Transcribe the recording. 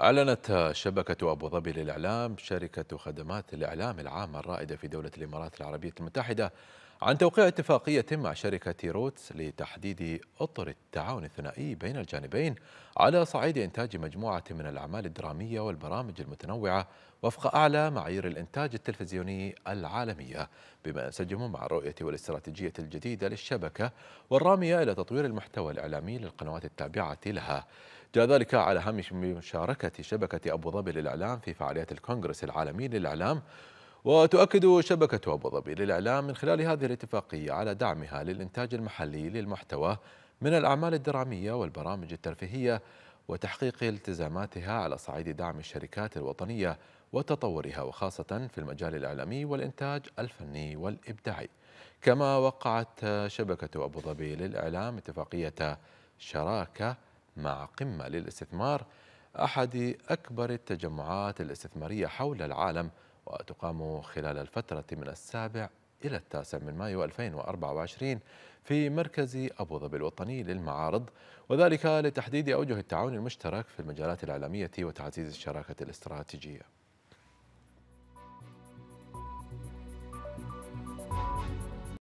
أعلنت شبكة أبو ظبي للإعلام شركة خدمات الإعلام العامة الرائدة في دولة الإمارات العربية المتحدة عن توقيع اتفاقية مع شركة روتس لتحديد أطر التعاون الثنائي بين الجانبين على صعيد إنتاج مجموعة من الأعمال الدرامية والبرامج المتنوعة وفق أعلى معايير الإنتاج التلفزيوني العالمية بما ينسجم مع الرؤية والاستراتيجية الجديدة للشبكة والرامية إلى تطوير المحتوى الإعلامي للقنوات التابعة لها جاء ذلك على هامش مشاركة شبكة أبو ظبي للإعلام في فعاليات الكونغرس العالمي للإعلام وتؤكد شبكة أبو ظبي للإعلام من خلال هذه الاتفاقية على دعمها للإنتاج المحلي للمحتوى من الأعمال الدرامية والبرامج الترفيهية وتحقيق التزاماتها على صعيد دعم الشركات الوطنية وتطورها وخاصة في المجال الإعلامي والإنتاج الفني والإبداعي كما وقعت شبكة أبو ظبي للإعلام اتفاقية شراكة مع قمة للاستثمار أحد أكبر التجمعات الاستثمارية حول العالم وتقام خلال الفترة من السابع إلى التاسع من مايو 2024 في مركز أبو ظبي الوطني للمعارض وذلك لتحديد أوجه التعاون المشترك في المجالات الإعلامية وتعزيز الشراكة الاستراتيجية